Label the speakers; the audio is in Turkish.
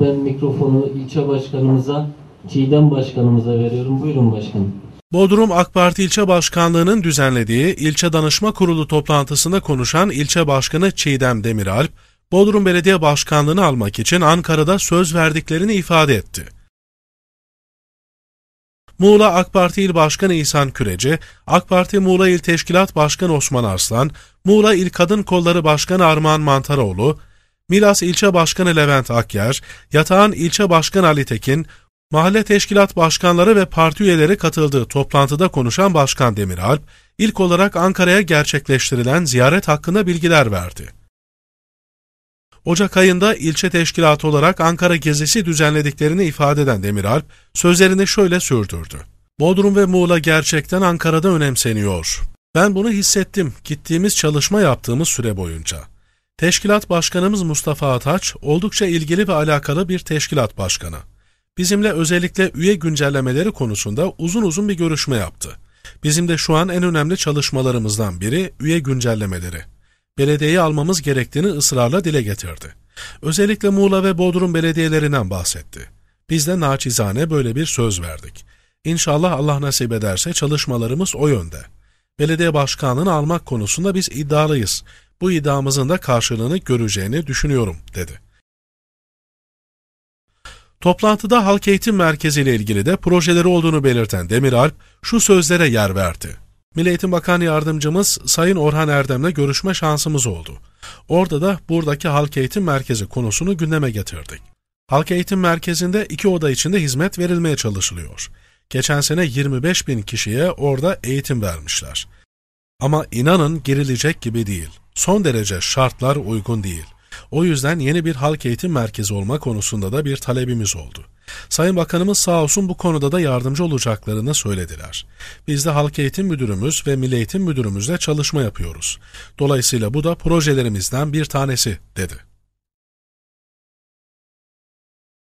Speaker 1: Ben mikrofonu ilçe başkanımıza, Çiğdem başkanımıza veriyorum. Buyurun başkanım. Bodrum AK Parti İlçe Başkanlığı'nın düzenlediği ilçe danışma kurulu toplantısında konuşan ilçe başkanı Çiğdem Demiralp, Bodrum Belediye Başkanlığı'nı almak için Ankara'da söz verdiklerini ifade etti. Muğla AK Parti İl Başkanı İhsan Küreci, AK Parti Muğla İl Teşkilat Başkanı Osman Arslan, Muğla İl Kadın Kolları Başkanı Armağan Mantaroğlu, Milas İlçe Başkanı Levent Akyer, Yatağan İlçe Başkanı Ali Tekin, mahalle teşkilat başkanları ve parti üyeleri katıldığı toplantıda konuşan Başkan Demiralp, ilk olarak Ankara'ya gerçekleştirilen ziyaret hakkında bilgiler verdi. Ocak ayında ilçe teşkilatı olarak Ankara gezisi düzenlediklerini ifade eden Demiralp, sözlerini şöyle sürdürdü. Bodrum ve Muğla gerçekten Ankara'da önemseniyor. Ben bunu hissettim gittiğimiz çalışma yaptığımız süre boyunca. Teşkilat Başkanımız Mustafa Ataç oldukça ilgili ve alakalı bir teşkilat başkanı. Bizimle özellikle üye güncellemeleri konusunda uzun uzun bir görüşme yaptı. Bizim de şu an en önemli çalışmalarımızdan biri üye güncellemeleri. Belediyeyi almamız gerektiğini ısrarla dile getirdi. Özellikle Muğla ve Bodrum belediyelerinden bahsetti. Biz de naçizane böyle bir söz verdik. İnşallah Allah nasip ederse çalışmalarımız o yönde. Belediye başkanını almak konusunda biz iddialıyız bu iddiamızın da karşılığını göreceğini düşünüyorum dedi. Toplantıda Halk Eğitim Merkezi ile ilgili de projeleri olduğunu belirten Demiralp şu sözlere yer verdi. Milli Eğitim Bakan Yardımcımız Sayın Orhan Erdem'le görüşme şansımız oldu. Orada da buradaki Halk Eğitim Merkezi konusunu gündeme getirdik. Halk Eğitim Merkezi'nde iki oda içinde hizmet verilmeye çalışılıyor. Geçen sene 25 bin kişiye orada eğitim vermişler. Ama inanın girilecek gibi değil son derece şartlar uygun değil. O yüzden yeni bir halk eğitim merkezi olma konusunda da bir talebimiz oldu. Sayın Bakanımız sağ olsun bu konuda da yardımcı olacaklarını söylediler. Biz de Halk Eğitim Müdürümüz ve Milli Eğitim Müdürümüzle çalışma yapıyoruz. Dolayısıyla bu da projelerimizden bir tanesi dedi.